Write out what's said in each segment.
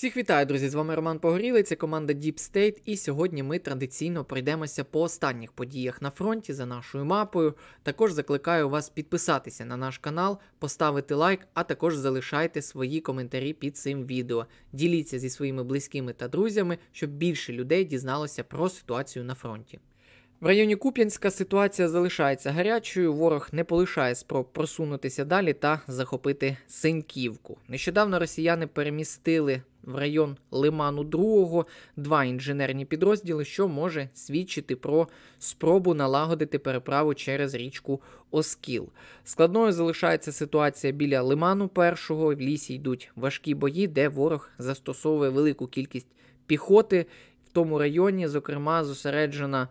Всіх вітаю, друзі! З вами Роман Погорілий, це команда Deep State, і сьогодні ми традиційно пройдемося по останніх подіях на фронті за нашою мапою. Також закликаю вас підписатися на наш канал, поставити лайк, а також залишайте свої коментарі під цим відео. Діліться зі своїми близькими та друзями, щоб більше людей дізналося про ситуацію на фронті. В районі Куп'янська ситуація залишається гарячою. Ворог не полишає спроб просунутися далі та захопити Сеньківку. Нещодавно росіяни перемістили в район Лиману Другого два інженерні підрозділи, що може свідчити про спробу налагодити переправу через річку Оскіл. Складною залишається ситуація біля Лиману 1 В лісі йдуть важкі бої, де ворог застосовує велику кількість піхоти. В тому районі, зокрема, зосереджена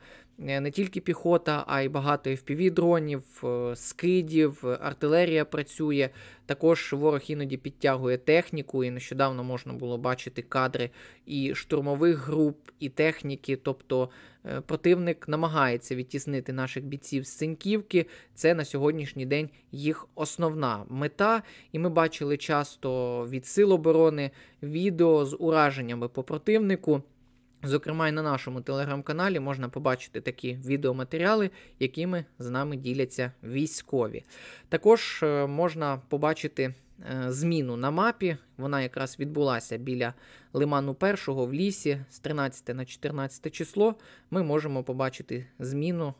Е, не тільки піхота, а й багато fpv дронів, е, скидів, артилерія працює. Також ворог іноді підтягує техніку, і нещодавно можна було бачити кадри і штурмових груп, і техніки. Тобто е, противник намагається відтіснити наших бійців з Синьківки. Це на сьогоднішній день їх основна мета. І ми бачили часто від сил оборони відео з ураженнями по противнику. Зокрема, і на нашому телеграм-каналі можна побачити такі відеоматеріали, якими з нами діляться військові. Також е, можна побачити е, зміну на мапі. Вона якраз відбулася біля лиману 1 в лісі з 13 на 14 число. Ми можемо побачити зміну,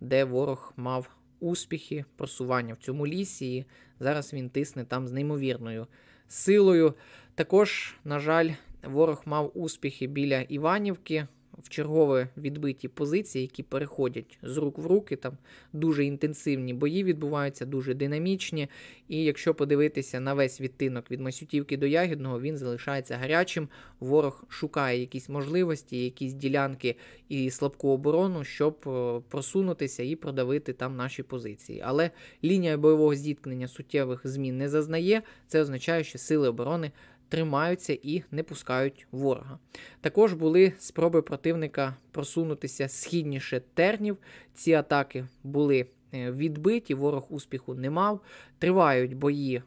де ворог мав успіхи, просування в цьому лісі. І зараз він тисне там з неймовірною силою. Також, на жаль, Ворог мав успіхи біля Іванівки в чергове відбиті позиції, які переходять з рук в руки. Там дуже інтенсивні бої відбуваються, дуже динамічні. І якщо подивитися на весь відтинок від Масютівки до Ягідного, він залишається гарячим. Ворог шукає якісь можливості, якісь ділянки і слабку оборону, щоб е, просунутися і продавити там наші позиції. Але лінія бойового зіткнення суттєвих змін не зазнає. Це означає, що сили оборони тримаються і не пускають ворога. Також були спроби противника просунутися східніше тернів. Ці атаки були е, відбиті, ворог успіху не мав. Тривають бої е,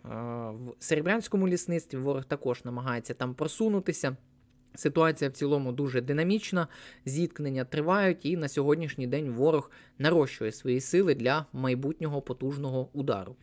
в серебрянському лісництві. Ворог також намагається там просунутися. Ситуація в цілому дуже динамічна, зіткнення тривають, і на сьогоднішній день ворог нарощує свої сили для майбутнього потужного удару.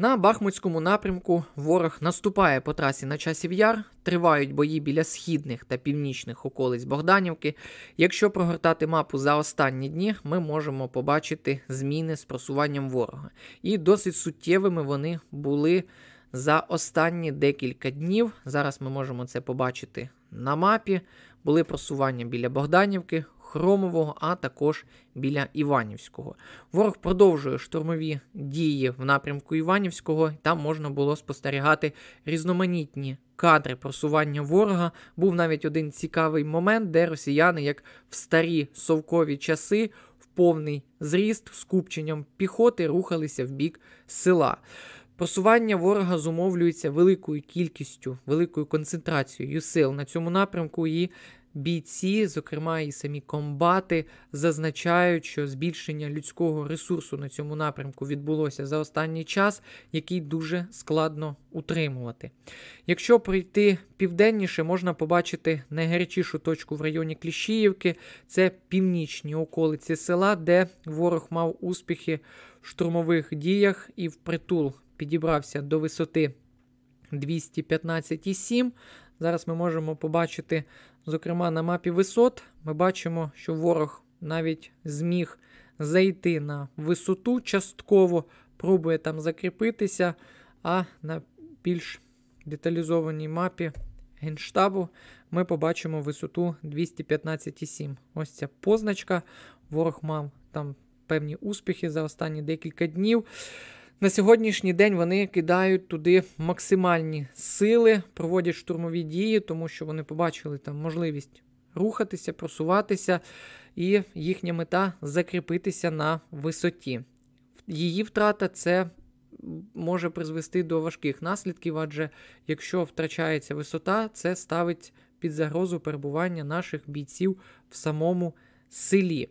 На Бахмутському напрямку ворог наступає по трасі на часів яр. Тривають бої біля східних та північних околиць Богданівки. Якщо прогортати мапу за останні дні, ми можемо побачити зміни з просуванням ворога. І досить суттєвими вони були за останні декілька днів. Зараз ми можемо це побачити на мапі. Були просування біля Богданівки. Хромового, а також біля Іванівського. Ворог продовжує штурмові дії в напрямку Іванівського. Там можна було спостерігати різноманітні кадри просування ворога. Був навіть один цікавий момент, де росіяни, як в старі совкові часи, в повний зріст з купченням піхоти рухалися в бік села. Просування ворога зумовлюється великою кількістю, великою концентрацією сил на цьому напрямку, і бійці, зокрема і самі комбати, зазначають, що збільшення людського ресурсу на цьому напрямку відбулося за останній час, який дуже складно утримувати. Якщо прийти південніше, можна побачити найгарячішу точку в районі Кліщіївки, це північні околиці села, де ворог мав успіхи в штурмових діях і впритул підібрався до висоти. 215,7, Зараз ми можемо побачити, зокрема, на мапі висот. Ми бачимо, що ворог навіть зміг зайти на висоту частково, пробує там закріпитися. А на більш деталізованій мапі генштабу ми побачимо висоту 215,7. Ось ця позначка. Ворог мав там певні успіхи за останні декілька днів. На сьогоднішній день вони кидають туди максимальні сили, проводять штурмові дії, тому що вони побачили там можливість рухатися, просуватися, і їхня мета закріпитися на висоті. Її втрата це може призвести до важких наслідків, адже якщо втрачається висота, це ставить під загрозу перебування наших бійців в самому селі.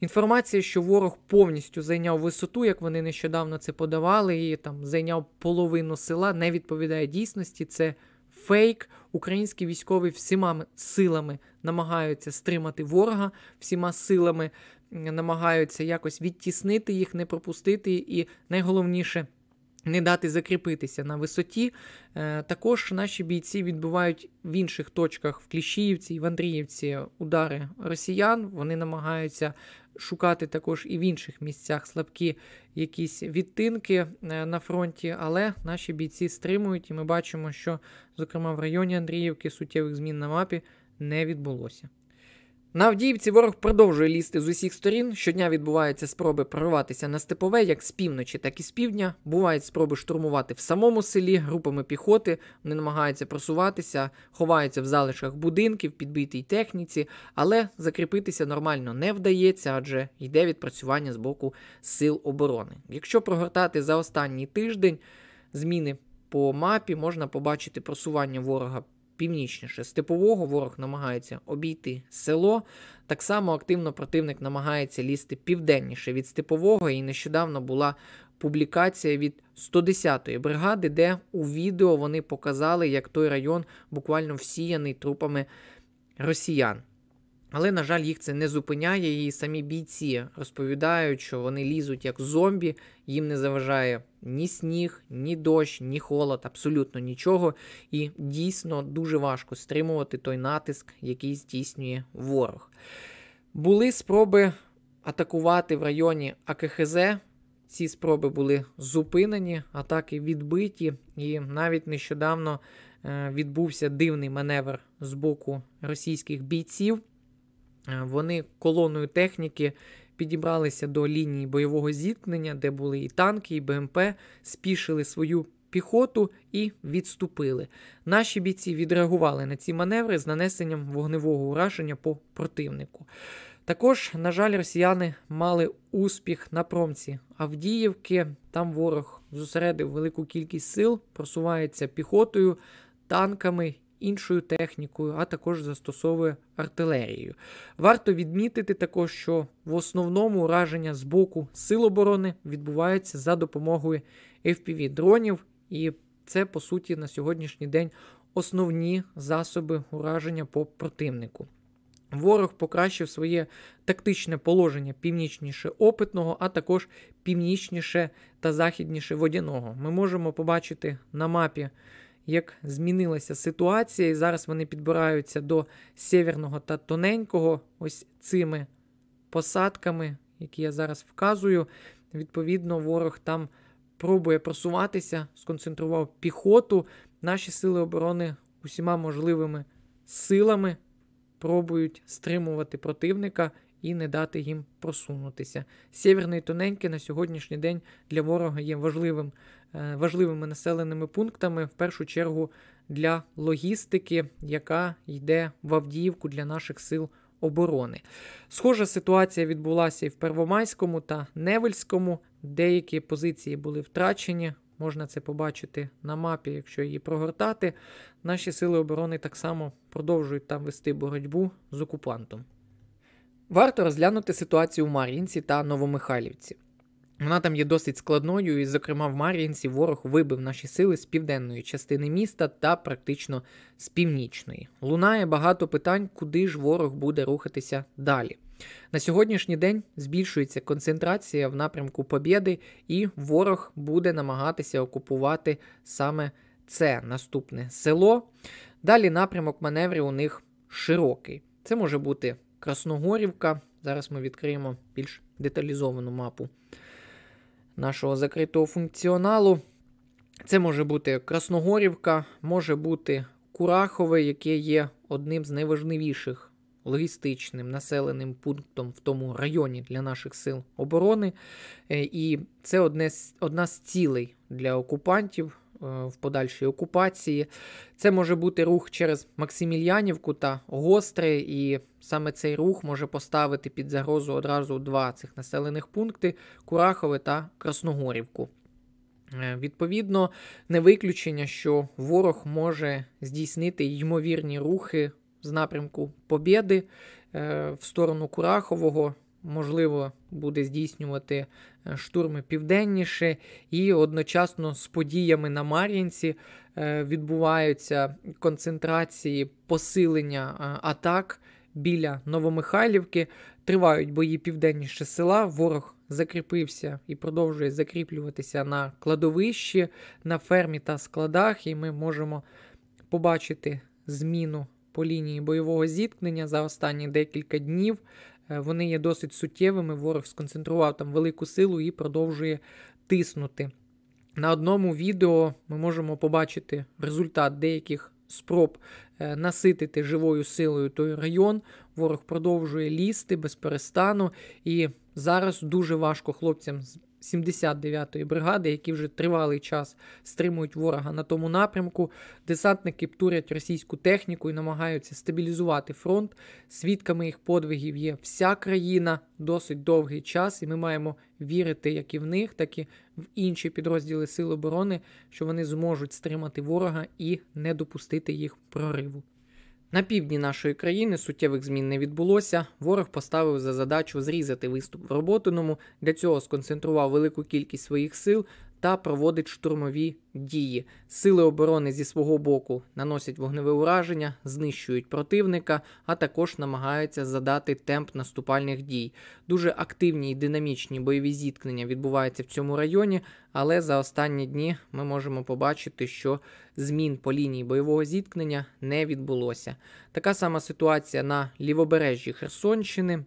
Інформація, що ворог повністю зайняв висоту, як вони нещодавно це подавали, і там зайняв половину села, не відповідає дійсності. Це фейк. Українські військові всіма силами намагаються стримати ворога, всіма силами намагаються якось відтіснити їх, не пропустити. І найголовніше не дати закріпитися на висоті. Е, також наші бійці відбувають в інших точках в Кліщіївці і в Андріївці удари росіян. Вони намагаються шукати також і в інших місцях слабкі якісь відтинки е, на фронті, але наші бійці стримують, і ми бачимо, що, зокрема, в районі Андріївки суттєвих змін на мапі не відбулося. На Авдіївці ворог продовжує лізти з усіх сторін. Щодня відбуваються спроби прорватися на степове, як з півночі, так і з півдня. Бувають спроби штурмувати в самому селі групами піхоти. Вони намагаються просуватися, ховаються в залишах будинків, підбитій техніці, але закріпитися нормально не вдається, адже йде відпрацювання з боку сил оборони. Якщо прогортати за останній тиждень зміни по мапі, можна побачити просування ворога північніше степового ворог намагається обійти село. Так само активно противник намагається лізти південніше від степового. І нещодавно була публікація від 110-ї бригади, де у відео вони показали, як той район буквально всіяний трупами росіян. Але, на жаль, їх це не зупиняє, і самі бійці розповідають, що вони лізуть як зомбі, їм не заважає ні сніг, ні дощ, ні холод, абсолютно нічого. І дійсно дуже важко стримувати той натиск, який здійснює ворог. Були спроби атакувати в районі АКХЗ. Ці спроби були зупинені, атаки відбиті, і навіть нещодавно е, відбувся дивний маневр з боку російських бійців. Е, вони колоною техніки підібралися до лінії бойового зіткнення, де були і танки, і БМП, спішили свою піхоту і відступили. Наші бійці відреагували на ці маневри з нанесенням вогневого ураження по противнику. Також, на жаль, росіяни мали успіх на промці Авдіївки. Там ворог зосередив велику кількість сил, просувається піхотою, танками іншою технікою, а також застосовує артилерію. Варто відмітити також, що в основному ураження з боку сил оборони відбувається за допомогою FPV-дронів, і це по суті на сьогоднішній день основні засоби ураження по противнику. Ворог покращив своє тактичне положення північніше опитного, а також північніше та західніше водяного. Ми можемо побачити на мапі як змінилася ситуація, і зараз вони підбираються до сєвєрного та тоненького, ось цими посадками, які я зараз вказую. Відповідно, ворог там пробує просуватися, сконцентрував піхоту. Наші сили оборони усіма можливими силами пробують стримувати противника і не дати їм просунутися. Сєвірний тоненький на сьогоднішній день для ворога є важливим, е, важливими населеними пунктами, в першу чергу для логістики, яка йде в Авдіївку для наших сил оборони. Схожа ситуація відбулася і в Первомайському та Невельському. Деякі позиції були втрачені. Можна це побачити на мапі, якщо її прогортати. Наші сили оборони так само продовжують там вести боротьбу з окупантом. Варто розглянути ситуацію в Мар'їнці та Новомихайлівці. Вона там є досить складною, і, зокрема, в Мар'їнці ворог вибив наші сили з південної частини міста та практично з північної. Лунає багато питань, куди ж ворог буде рухатися далі. На сьогоднішній день збільшується концентрація в напрямку Побєди, і ворог буде намагатися окупувати саме це наступне село. Далі напрямок маневрів у них широкий. Це може бути Красногорівка. Зараз ми відкриємо більш деталізовану мапу нашого закритого функціоналу. Це може бути Красногорівка, може бути Курахове, яке є одним з найважливіших логістичним населеним пунктом в тому районі для наших сил оборони. Е, і це одне, одна з цілей для окупантів. Е, в подальшій окупації. Це може бути рух через Максимільянівку та Гостре, і саме цей рух може поставити під загрозу одразу два цих населених пункти Курахове та Красногорівку. Е, відповідно, не виключення, що ворог може здійснити ймовірні рухи з напрямку Побєди е, в сторону Курахового можливо, буде здійснювати е, штурми південніше, і одночасно з подіями на Мар'їнці е, відбуваються концентрації посилення е, атак біля Новомихайлівки. Тривають бої південніше села. Ворог закріпився і продовжує закріплюватися на кладовищі, на фермі та складах. І ми можемо побачити зміну по лінії бойового зіткнення за останні декілька днів. Е, вони є досить суттєвими. Ворог сконцентрував там велику силу і продовжує тиснути. На одному відео ми можемо побачити результат деяких спроб е, наситити живою силою той район. Ворог продовжує лізти безперестану, і зараз дуже важко хлопцям 79-ї бригади, які вже тривалий час стримують ворога на тому напрямку. Десантники птурять російську техніку і намагаються стабілізувати фронт. Свідками їх подвигів є вся країна досить довгий час, і ми маємо вірити як і в них, так і в інші підрозділи Сил оборони, що вони зможуть стримати ворога і не допустити їх прориву. На півдні нашої країни суттєвих змін не відбулося. Ворог поставив за задачу зрізати виступ в роботиному, для цього сконцентрував велику кількість своїх сил та проводить штурмові дії. Сили оборони зі свого боку наносять вогневе ураження, знищують противника, а також намагаються задати темп наступальних дій. Дуже активні і динамічні бойові зіткнення відбуваються в цьому районі, але за останні дні ми можемо побачити, що змін по лінії бойового зіткнення не відбулося. Така сама ситуація на лівобережжі Херсонщини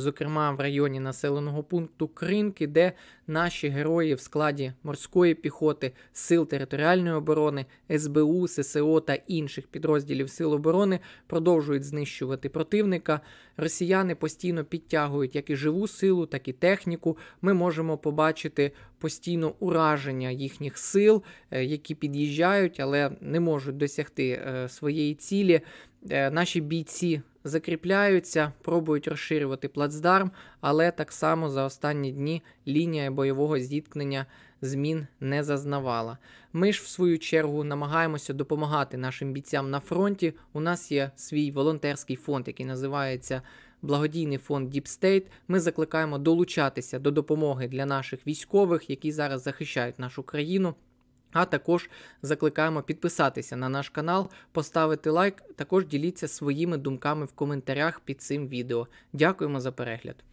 зокрема в районі населеного пункту Кринки, де наші герої в складі морської піхоти, сил територіальної оборони, СБУ, ССО та інших підрозділів Сил оборони продовжують знищувати противника. Росіяни постійно підтягують як і живу силу, так і техніку. Ми можемо побачити постійно ураження їхніх сил, е, які під'їжджають, але не можуть досягти е, своєї цілі. Е, наші бійці закріпляються, пробують розширювати плацдарм, але так само за останні дні лінія бойового зіткнення змін не зазнавала. Ми ж, в свою чергу, намагаємося допомагати нашим бійцям на фронті. У нас є свій волонтерський фонд, який називається. Благодійний фонд Deep State. Ми закликаємо долучатися до допомоги для наших військових, які зараз захищають нашу країну. А також закликаємо підписатися на наш канал, поставити лайк, також діліться своїми думками в коментарях під цим відео. Дякуємо за перегляд.